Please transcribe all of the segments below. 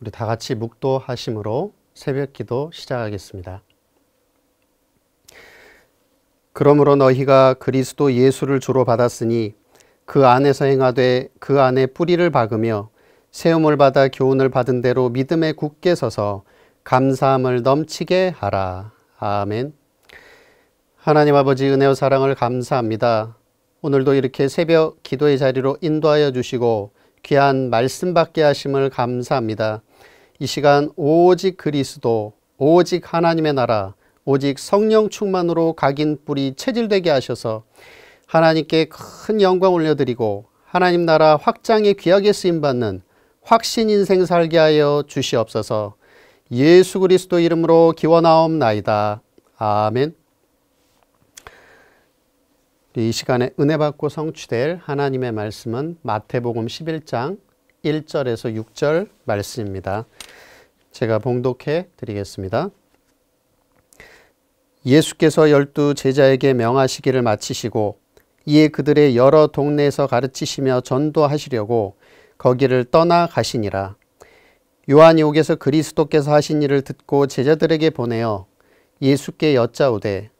우리 다 같이 묵도하심으로 새벽 기도 시작하겠습니다. 그러므로 너희가 그리스도 예수를 주로 받았으니 그 안에서 행하되 그 안에 뿌리를 박으며 세움을 받아 교훈을 받은 대로 믿음에 굳게 서서 감사함을 넘치게 하라. 아멘. 하나님 아버지 은혜와 사랑을 감사합니다. 오늘도 이렇게 새벽 기도의 자리로 인도하여 주시고 귀한 말씀 받게 하심을 감사합니다. 이 시간 오직 그리스도, 오직 하나님의 나라, 오직 성령 충만으로 각인 뿌리 체질되게 하셔서 하나님께 큰 영광 올려드리고 하나님 나라 확장에 귀하게 쓰임받는 확신 인생 살게 하여 주시옵소서 예수 그리스도 이름으로 기원하옵나이다. 아멘. 이 시간에 은혜 받고 성취될 하나님의 말씀은 마태복음 11장 1절에서 6절 말씀입니다. 제가 봉독해 드리겠습니다. 예수께서 열두 제자에게 명하시기를 마치시고 이에 그들의 여러 동네에서 가르치시며 전도하시려고 거기를 떠나 가시니라. 요한이 옥에서 그리스도께서 하신 일을 듣고 제자들에게 보내어 예수께 여짜오되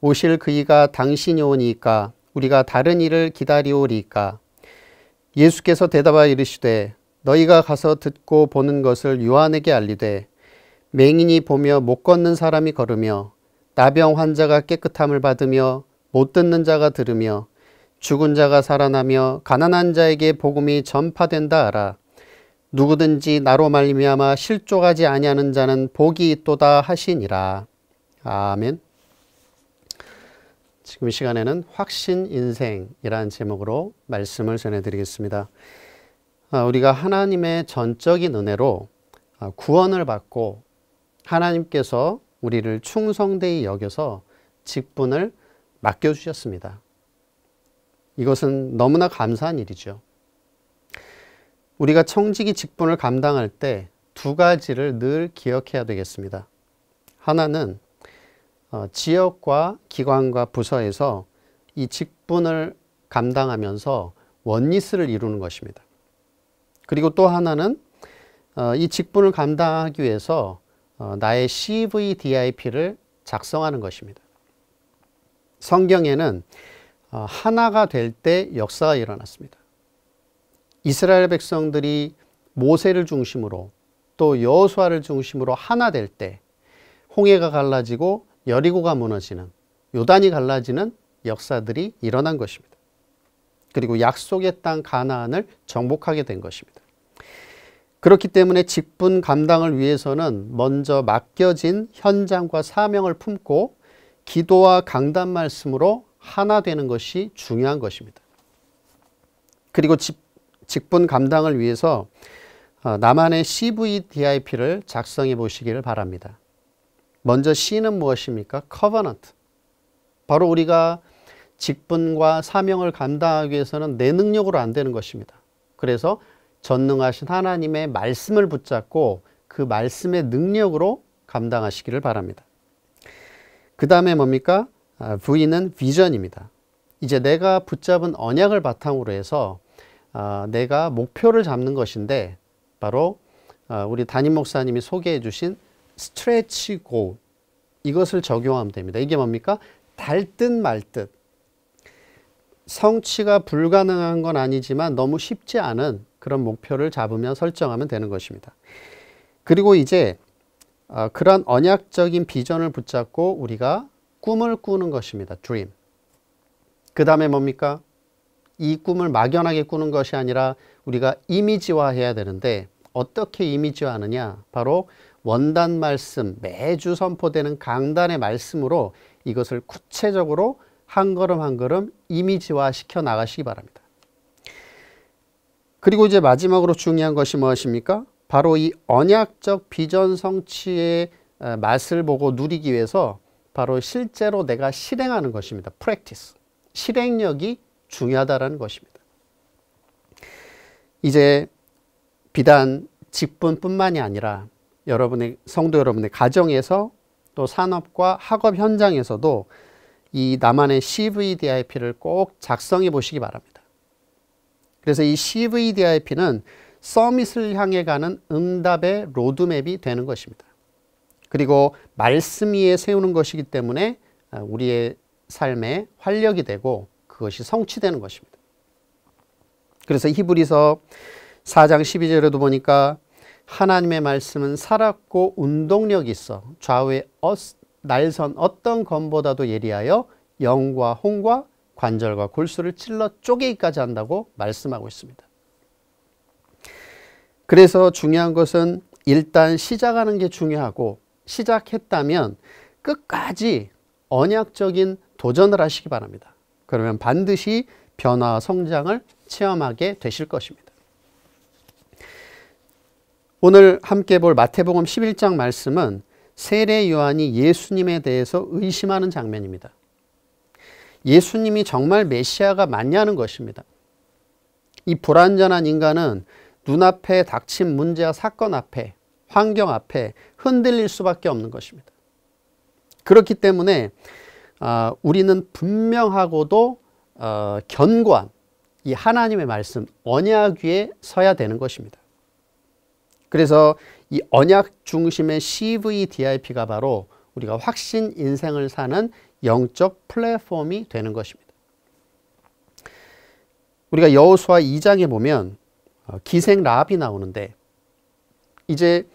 오실 그이가 당신이 오니까 우리가 다른 일을 기다리오리까 예수께서 대답하여 이르시되 너희가 가서 듣고 보는 것을 요한에게 알리되 맹인이 보며 못 걷는 사람이 걸으며 나병 환자가 깨끗함을 받으며 못 듣는 자가 들으며 죽은 자가 살아나며 가난한 자에게 복음이 전파된다 알아. 누구든지 나로 말미암아 실족하지 아니하는 자는 복이 있도다 하시니라. 아멘. 지금 시간에는 확신 인생이라는 제목으로 말씀을 전해드리겠습니다. 아, 우리가 하나님의 전적인 은혜로 아, 구원을 받고 하나님께서 우리를 충성되이 여겨서 직분을 맡겨주셨습니다. 이것은 너무나 감사한 일이죠. 우리가 청지기 직분을 감당할 때 두 가지를 늘 기억해야 되겠습니다. 하나는 어, 지역과 기관과 부서에서 이 직분을 감당하면서 원리스를 이루는 것입니다. 그리고 또 하나는 어, 이 직분을 감당하기 위해서 어, 나의 CVDIP를 작성하는 것입니다. 성경에는 어, 하나가 될 때 역사가 일어났습니다. 이스라엘 백성들이 모세를 중심으로 또 여호수아를 중심으로 하나 될 때 홍해가 갈라지고 여리고가 무너지는 요단이 갈라지는 역사들이 일어난 것입니다. 그리고 약속의 땅 가나안을 정복하게 된 것입니다. 그렇기 때문에 직분 감당을 위해서는 먼저 맡겨진 현장과 사명을 품고 기도와 강단 말씀으로 하나 되는 것이 중요한 것입니다. 그리고 직, 직분 감당을 위해서 어, 나만의 CVDIP를 작성해 보시기를 바랍니다. 먼저 C는 무엇입니까? 커버넌트. 바로 우리가 직분과 사명을 감당하기 위해서는 내 능력으로 안 되는 것입니다. 그래서 전능하신 하나님의 말씀을 붙잡고 그 말씀의 능력으로 감당하시기를 바랍니다. 그 다음에 뭡니까? V는 아, 비전입니다. 이제 내가 붙잡은 언약을 바탕으로 해서 아, 내가 목표를 잡는 것인데 바로 아, 우리 담임 목사님이 소개해 주신 스트레치 고 이것을 적용하면 됩니다. 이게 뭡니까? 달듯 말듯 성취가 불가능한 건 아니지만 너무 쉽지 않은 그런 목표를 잡으면 설정하면 되는 것입니다. 그리고 이제 어, 그런 언약적인 비전을 붙잡고 우리가 꿈을 꾸는 것입니다. dream. 그 다음에 뭡니까? 이 꿈을 막연하게 꾸는 것이 아니라 우리가 이미지화해야 되는데 어떻게 이미지화하느냐? 바로 원단 말씀, 매주 선포되는 강단의 말씀으로 이것을 구체적으로 한 걸음 한 걸음 이미지화 시켜 나가시기 바랍니다. 그리고 이제 마지막으로 중요한 것이 무엇입니까? 바로 이 언약적 비전 성취의 어, 맛을 보고 누리기 위해서 바로 실제로 내가 실행하는 것입니다. p r a c 실행력이 중요하다라는 것입니다. 이제 비단 직분뿐만이 아니라 여러분의 성도 여러분의 가정에서 또 산업과 학업 현장에서도 이 나만의 CVDIP를 꼭 작성해 보시기 바랍니다. 그래서 이 CVDIP는 서밋을 향해 가는 응답의 로드맵이 되는 것입니다. 그리고 말씀 위에 세우는 것이기 때문에 아, 우리의 삶에 활력이 되고 그것이 성취되는 것입니다. 그래서 히브리서 4장 12절에도 보니까 하나님의 말씀은 살았고 운동력이 있어 좌우의 날선 어떤 검보다도 예리하여 영과 홍과 관절과 골수를 찔러 쪼개기까지 한다고 말씀하고 있습니다. 그래서 중요한 것은 일단 시작하는 게 중요하고 시작했다면 끝까지 언약적인 도전을 하시기 바랍니다. 그러면 반드시 변화와 성장을 체험하게 되실 것입니다. 오늘 함께 볼 마태복음 11장 말씀은 세례 요한이 예수님에 대해서 의심하는 장면입니다. 예수님이 정말 메시아가 맞냐는 것입니다. 이 불완전한 인간은 눈앞에 닥친 문제와 사건 앞에 환경 앞에 흔들릴 수밖에 없는 것입니다. 그렇기 때문에 아, 우리는 분명하고도 어, 견고한 이 하나님의 말씀 언약 위에 서야 되는 것입니다. 그래서 이 언약 중심의 CVDIP가 바로 우리가 확신 인생을 사는 영적 플랫폼이 되는 것입니다. 우리가 여호수아 2장에 보면 어, 기생 라합이 나오는데 이제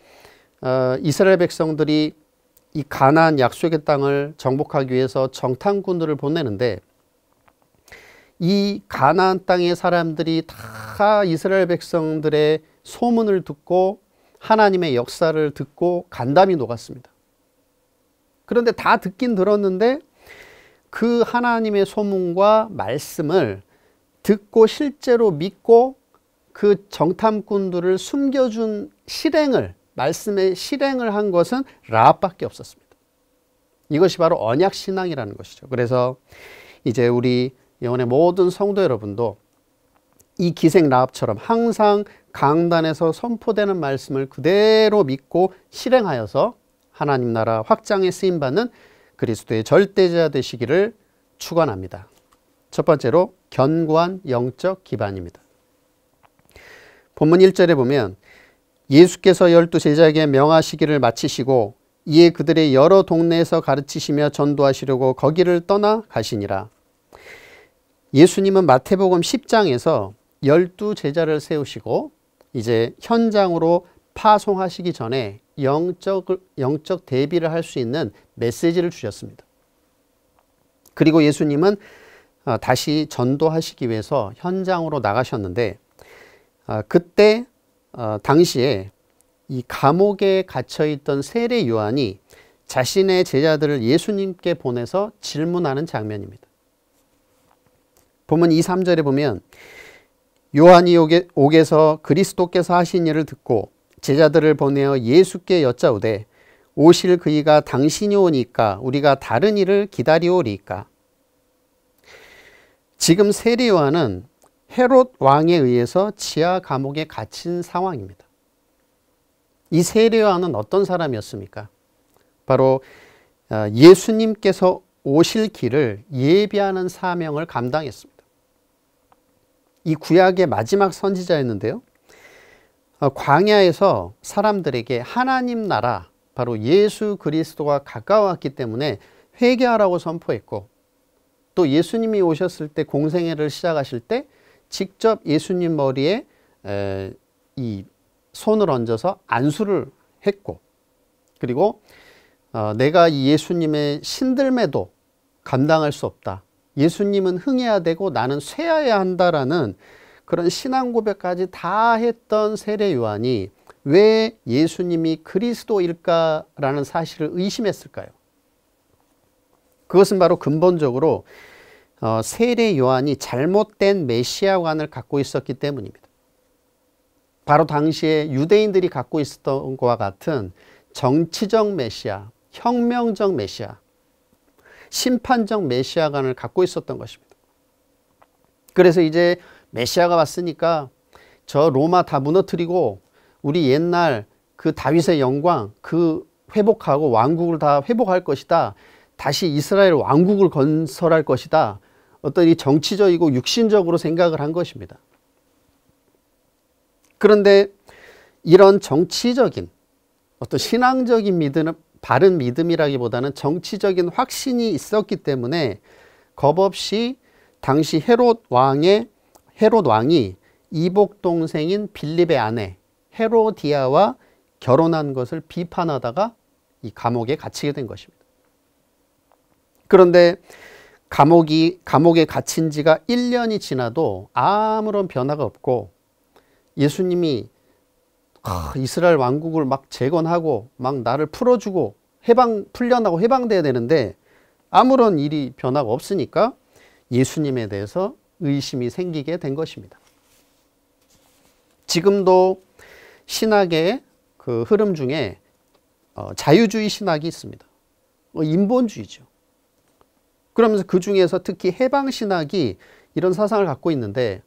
어, 이스라엘 백성들이 이 가나안 약속의 땅을 정복하기 위해서 정탐꾼들을 보내는데 이 가나안 땅의 사람들이 다 이스라엘 백성들의 소문을 듣고 하나님의 역사를 듣고 간담이 녹았습니다. 그런데 다 듣긴 들었는데 그 하나님의 소문과 말씀을 듣고 실제로 믿고 그 정탐꾼들을 숨겨준 실행을 말씀의 실행을 한 것은 라합밖에 없었습니다. 이것이 바로 언약 신앙이라는 것이죠. 그래서 이제 우리 예원의 모든 성도 여러분도 이 기생 라합처럼 항상 강단에서 선포되는 말씀을 그대로 믿고 실행하여서 하나님 나라 확장에 쓰임 받는 그리스도의 절대자 되시기를 축원합니다. 첫 번째로 견고한 영적 기반입니다. 본문 1절에 보면 예수께서 열두 제자에게 명하시기를 마치시고 이에 그들의 여러 동네에서 가르치시며 전도하시려고 거기를 떠나 가시니라. 예수님은 마태복음 10장에서 열두 제자를 세우시고 이제 현장으로 파송하시기 전에 영적, 영적 대비를 할 수 있는 메시지를 주셨습니다. 그리고 예수님은 어, 다시 전도하시기 위해서 현장으로 나가셨는데 어, 그때 어, 당시에 이 감옥에 갇혀 있던 세례 요한이 자신의 제자들을 예수님께 보내서 질문하는 장면입니다. 보면 2, 3절에 보면 요한이 옥에서 그리스도께서 하신 일을 듣고 제자들을 보내어 예수께 여짜오되 오실 그이가 당신이 오니까 우리가 다른 일을 기다리오리까. 지금 세례요한 헤롯 왕에 의해서 지하 감옥에 갇힌 상황입니다. 이세례요한 어떤 사람이었습니까? 바로 어, 예수님께서 오실 길을 예비하는 사명을 감당했습니다. 이 구약의 마지막 선지자였는데요. 어, 광야에서 사람들에게 하나님 나라, 바로 예수 그리스도가 가까웠기 때문에 회개하라고 선포했고 또 예수님이 오셨을 때 공생애를 시작하실 때 직접 예수님 머리에 이 손을 얹어서 안수를 했고 그리고 어, 내가 이 예수님의 신들매도 감당할 수 없다. 예수님은 흥해야 되고 나는 쇠해야 한다라는 그런 신앙 고백까지 다 했던 세례 요한이 왜 예수님이 그리스도일까라는 사실을 의심했을까요? 그것은 바로 근본적으로 어, 세례 요한이 잘못된 메시아관을 갖고 있었기 때문입니다. 바로 당시에 유대인들이 갖고 있었던 것과 같은 정치적 메시아, 혁명적 메시아, 심판적 메시아관을 갖고 있었던 것입니다. 그래서 이제 메시아가 왔으니까 저 로마 다 무너뜨리고 우리 옛날 그 다윗의 영광 그 회복하고 왕국을 다 회복할 것이다. 다시 이스라엘 왕국을 건설할 것이다. 어떤 이 정치적이고 육신적으로 생각을 한 것입니다. 그런데 이런 정치적인 어떤 신앙적인 믿음, 은 바른 믿음이라기보다는 정치적인 확신이 있었기 때문에 겁없이 당시 헤롯 왕의 헤롯 왕이 이복 동생인 빌립의 아내 헤로디아와 결혼한 것을 비판하다가 이 감옥에 갇히게 된 것입니다. 그런데 감옥이 감옥에 갇힌 지가 1년이 지나도 아무런 변화가 없고 예수님이 아, 이스라엘 왕국을 막 재건하고 막 나를 풀어주고 해방 풀려나고 해방돼야 되는데 아무런 일이 변화가 없으니까 예수님에 대해서 의심이 생기게 된 것입니다. 지금도 신학의 그 흐름 중에 어, 자유주의 신학이 있습니다. 어, 인본주의죠. 그러면서 그 중에서 특히 해방신학이 이런 사상을 갖고 있는데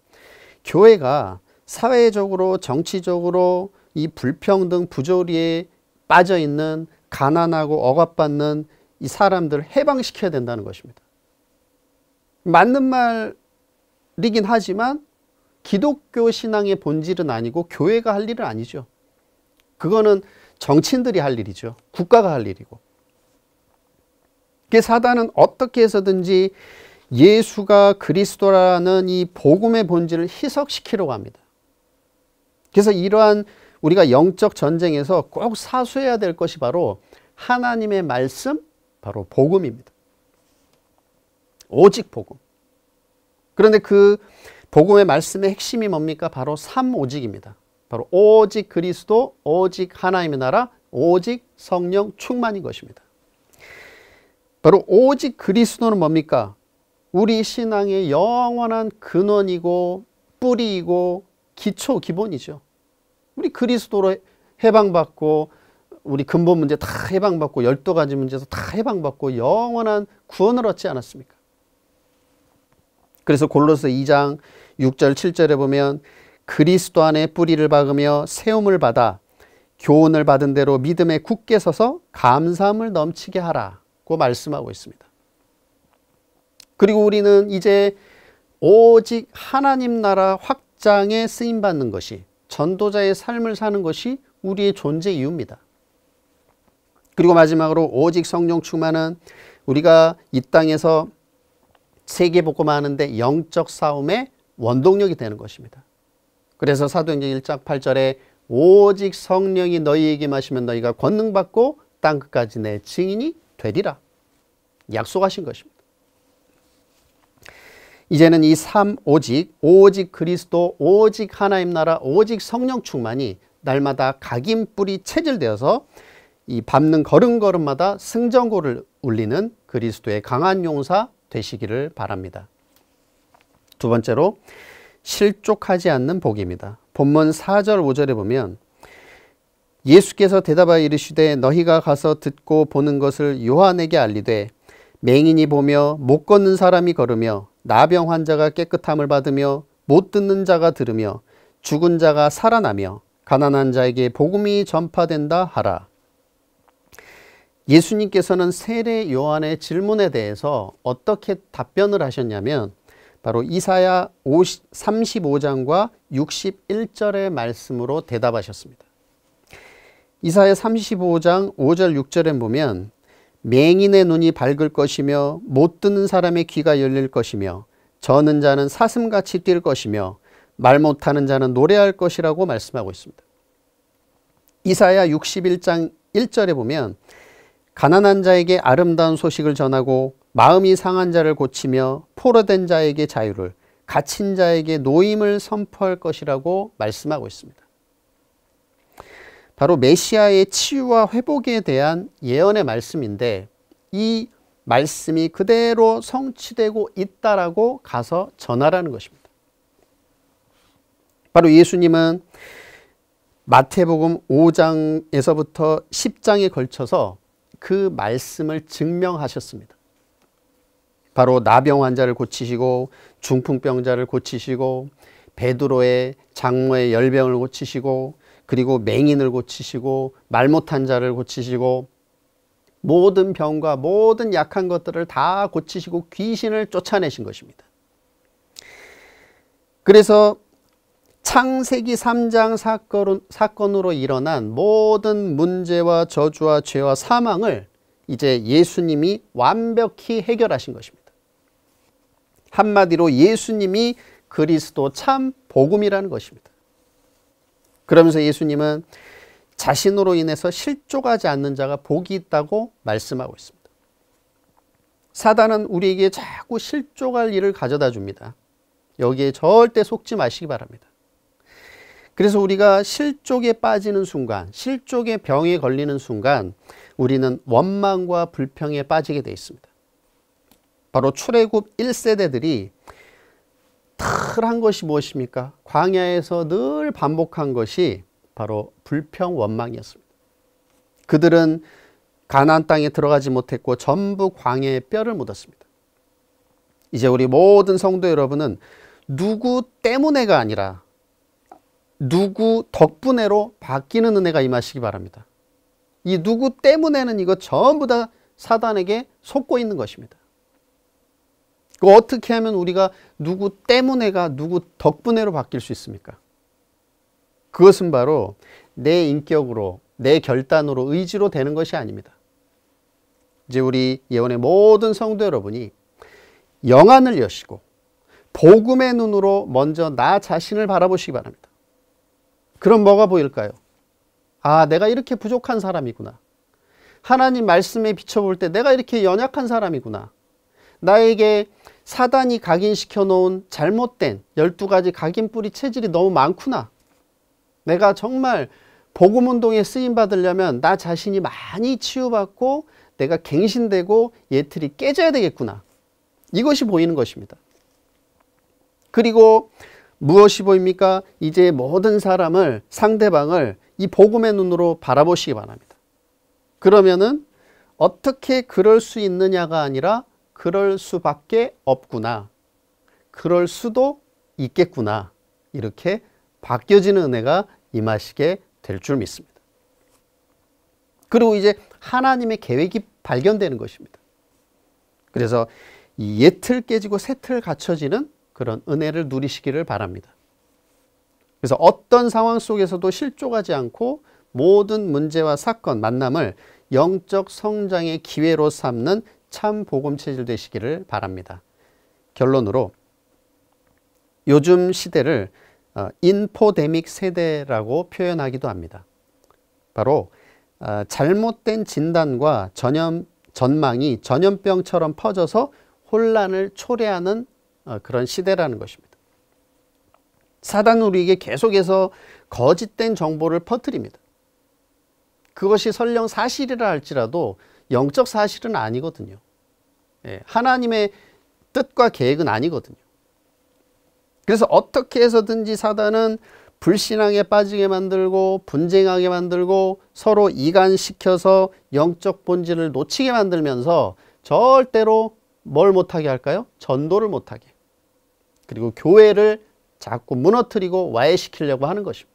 교회가 사회적으로 정치적으로 이 불평등 부조리에 빠져 있는 가난하고 억압받는 이 사람들을 해방시켜야 된다는 것입니다. 맞는 말이긴 하지만 기독교 신앙의 본질은 아니고 교회가 할 일은 아니죠. 그거는 정치인들이 할 일이죠. 국가가 할 일이고. 그 사단은 어떻게 해서든지 예수가 그리스도라는 이 복음의 본질을 희석시키려고 합니다. 그래서 이러한 우리가 영적 전쟁에서 꼭 사수해야 될 것이 바로 하나님의 말씀, 바로 복음입니다. 오직 복음. 그런데 그 복음의 말씀의 핵심이 뭡니까? 바로 삼오직입니다. 바로 오직 그리스도, 오직 하나님의 나라, 오직 성령 충만인 것입니다. 바로 오직 그리스도는 뭡니까? 우리 신앙의 영원한 근원이고 뿌리이고 기초 기본이죠. 우리 그리스도로 해방받고 우리 근본 문제 다 해방받고 열두 가지 문제에서 다 해방받고 영원한 구원을 얻지 않았습니까? 그래서 골로새 2장 6절 7절에 보면 그리스도 안에 뿌리를 박으며 세움을 받아 교훈을 받은 대로 믿음에 굳게 서서 감사함을 넘치게 하라고 말씀하고 있습니다. 그리고 우리는 이제 오직 하나님 나라 확장에 쓰임 받는 것이 전도자의 삶을 사는 것이 우리의 존재 이유입니다. 그리고 마지막으로 오직 성령 충만은 우리가 이 땅에서 세계복음화하는데 영적 싸움의 원동력이 되는 것입니다. 그래서 사도행전 1장 8절에 오직 성령이 너희에게 마시면 너희가 권능받고 땅 끝까지 내 증인이 되리라 약속하신 것입니다. 이제는 이삼 오직 오직 그리스도 오직 하나님 나라 오직 성령 충만이 날마다 각인뿔이 체질되어서 이 밟는 걸음걸음마다 승전고를 울리는 그리스도의 강한 용사 되시기를 바랍니다. 두 번째로 실족하지 않는 복입니다. 본문 4절 5절에 보면 예수께서 대답하여 이르시되 너희가 가서 듣고 보는 것을 요한에게 알리되 맹인이 보며 못 걷는 사람이 걸으며 나병 환자가 깨끗함을 받으며 못 듣는 자가 들으며 죽은 자가 살아나며 가난한 자에게 복음이 전파된다 하라. 예수님께서는 세례 요한의 질문에 대해서 어떻게 답변을 하셨냐면 바로 이사야 50, 35장과 61절의 말씀으로 대답하셨습니다. 이사야 35장 5절 6절에 보면 맹인의 눈이 밝을 것이며 못 듣는 사람의 귀가 열릴 것이며 저는 자는 사슴같이 뛸 것이며 말 못하는 자는 노래할 것이라고 말씀하고 있습니다. 이사야 61장 1절에 보면 가난한 자에게 아름다운 소식을 전하고 마음이 상한 자를 고치며 포로된 자에게 자유를 갇힌 자에게 노임을 선포할 것이라고 말씀하고 있습니다. 바로 메시아의 치유와 회복에 대한 예언의 말씀인데 이 말씀이 그대로 성취되고 있다라고 가서 전하라는 것입니다. 바로 예수님은 마태복음 5장에서부터 10장에 걸쳐서 그 말씀을 증명하셨습니다. 바로 나병 환자를 고치시고 중풍병자를 고치시고 베드로의 장모의 열병을 고치시고 그리고 맹인을 고치시고 말 못한 자를 고치시고 모든 병과 모든 약한 것들을 다 고치시고 귀신을 쫓아내신 것입니다. 그래서 창세기 3장 사건, 으로 일어난 모든 문제와 저주와 죄와 사망을 이제 예수님이 완벽히 해결하신 것입니다. 한마디로 예수님이 그리스도 참 복음이라는 것입니다. 그러면서 예수님은 자신으로 인해서 실족하지 않는 자가 복이 있다고 말씀하고 있습니다. 사단은 우리에게 자꾸 실족할 일을 가져다 줍니다. 여기에 절대 속지 마시기 바랍니다. 그래서 우리가 실족에 빠지는 순간, 실족의 병에 걸리는 순간 우리는 원망과 불평에 빠지게 되어 있습니다. 바로 출애굽 1세대들이 틀한 것이 무엇입니까? 광야에서 늘 반복한 것이 바로 불평 원망이었습니다. 그들은 가나안 땅에 들어가지 못했고 전부 광야에 뼈를 묻었습니다. 이제 우리 모든 성도 여러분은 누구 때문에가 아니라 누구 덕분에로 바뀌는 은혜가 임하시기 바랍니다. 이 누구 때문에는 이거 전부 다 사단에게 속고 있는 것입니다. 어떻게 하면 우리가 누구 때문에가 누구 덕분에로 바뀔 수 있습니까? 그것은 바로 내 인격으로 내 결단으로 의지로 되는 것이 아닙니다. 이제 우리 예원의 모든 성도 여러분이 영안을 여시고 복음의 눈으로 먼저 나 자신을 바라보시기 바랍니다. 그럼 뭐가 보일까요? 아, 내가 이렇게 부족한 사람이구나. 하나님 말씀에 비춰볼 때 내가 이렇게 연약한 사람이구나. 나에게 사단이 각인시켜 놓은 잘못된 12가지 각인뿌리 체질이 너무 많구나. 내가 정말 복음 운동에 쓰임 받으려면 나 자신이 많이 치유받고 내가 갱신되고 예틀이 깨져야 되겠구나. 이것이 보이는 것입니다. 그리고 무엇이 보입니까? 이제 모든 사람을 상대방을 이 복음의 눈으로 바라보시기 바랍니다. 그러면은 어떻게 그럴 수 있느냐가 아니라 그럴 수밖에 없구나. 그럴 수도 있겠구나. 이렇게 바뀌어지는 은혜가 임하시게 될 줄 믿습니다. 그리고 이제 하나님의 계획이 발견되는 것입니다. 그래서 예틀 깨지고 새 틀 갖춰지는 그런 은혜를 누리시기를 바랍니다. 그래서 어떤 상황 속에서도 실족하지 않고 모든 문제와 사건, 만남을 영적 성장의 기회로 삼는 참 복음 체질 되시기를 바랍니다. 결론으로 요즘 시대를 어, 인포데믹 세대라고 표현하기도 합니다. 바로 어, 잘못된 진단과 전염, 전망이 전염병처럼 퍼져서 혼란을 초래하는 어, 그런 시대라는 것입니다. 사단은 우리에게 계속해서 거짓된 정보를 퍼뜨립니다. 그것이 설령 사실이라 할지라도 영적 사실은 아니거든요. 예, 하나님의 뜻과 계획은 아니거든요. 그래서 어떻게 해서든지 사단은 불신앙에 빠지게 만들고 분쟁하게 만들고 서로 이간시켜서 영적 본질을 놓치게 만들면서 절대로 뭘 못하게 할까요? 전도를 못하게. 그리고 교회를 자꾸 무너뜨리고 와해시키려고 하는 것입니다.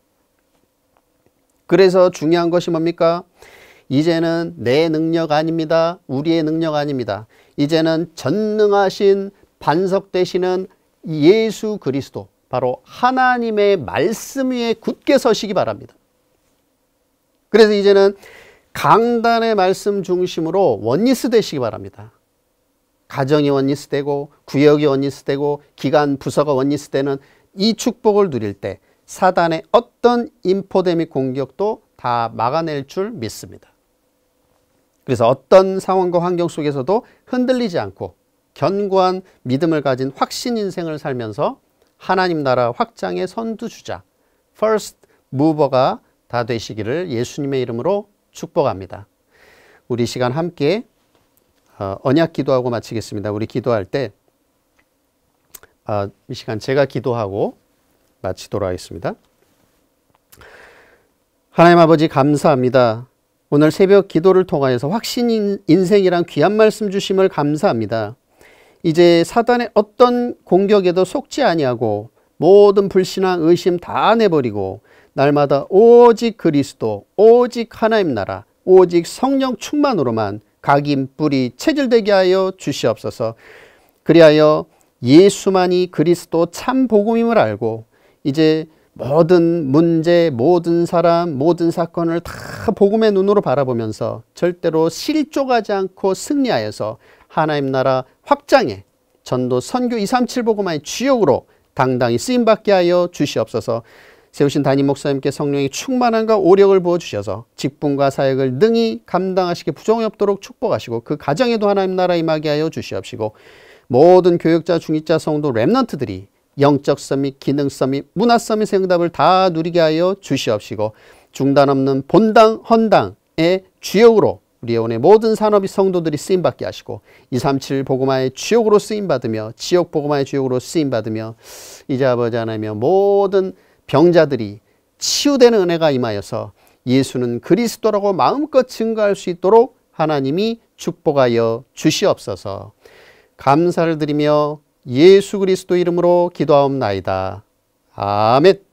그래서 중요한 것이 뭡니까? 이제는 내 능력 아닙니다. 우리의 능력 아닙니다. 이제는 전능하신 반석 되시는 예수 그리스도 바로 하나님의 말씀 위에 굳게 서시기 바랍니다. 그래서 이제는 강단의 말씀 중심으로 원리스 되시기 바랍니다. 가정이 원리스 되고 구역이 원리스 되고 기관 부서가 원리스 되는 이 축복을 누릴 때 사단의 어떤 인포데믹 공격도 다 막아낼 줄 믿습니다. 그래서 어떤 상황과 환경 속에서도 흔들리지 않고 견고한 믿음을 가진 확신 인생을 살면서 하나님 나라 확장의 선두주자, first mover가 다 되시기를 예수님의 이름으로 축복합니다. 우리 시간 함께 어, 언약 기도하고 마치겠습니다. 우리 기도할 때, 아, 이 시간 제가 기도하고 마치도록 하겠습니다. 하나님 아버지 감사합니다. 오늘 새벽 기도를 통하여서 확신 인생이란 귀한 말씀 주심을 감사합니다. 이제 사단의 어떤 공격에도 속지 아니하고 모든 불신앙 의심 다 내버리고 날마다 오직 그리스도 오직 하나님 나라 오직 성령 충만으로만 각인 뿌리 체질되게 하여 주시옵소서. 그리하여 예수만이 그리스도 참 복음임을 알고 이제 모든 문제, 모든 사람, 모든 사건을 다 복음의 눈으로 바라보면서 절대로 실족하지 않고 승리하여서 하나님 나라 확장에 전도 선교 237복음의 주역으로 당당히 쓰임받게 하여 주시옵소서. 세우신 담임 목사님께 성령의 충만함과 오력을 부어주셔서 직분과 사역을 능히 감당하시게 부정이 없도록 축복하시고 그 가정에도 하나님 나라 임하게 하여 주시옵시고 모든 교역자, 중위자 성도, 랩런트들이 영적성 및 기능성 및 문화성 및 생답을 다 누리게 하여 주시옵시고 중단 없는 본당, 헌당의 주역으로 우리의 오늘 모든 산업이 성도들이 쓰임받게 하시고 237 보고마의 주역으로 쓰임받으며 지역 보고마의 주역으로 쓰임받으며 이제 아버지 하나님의 모든 병자들이 치유되는 은혜가 임하여서 예수는 그리스도라고 마음껏 증거할 수 있도록 하나님이 축복하여 주시옵소서. 감사를 드리며 예수 그리스도 이름으로 기도하옵나이다. 아멘.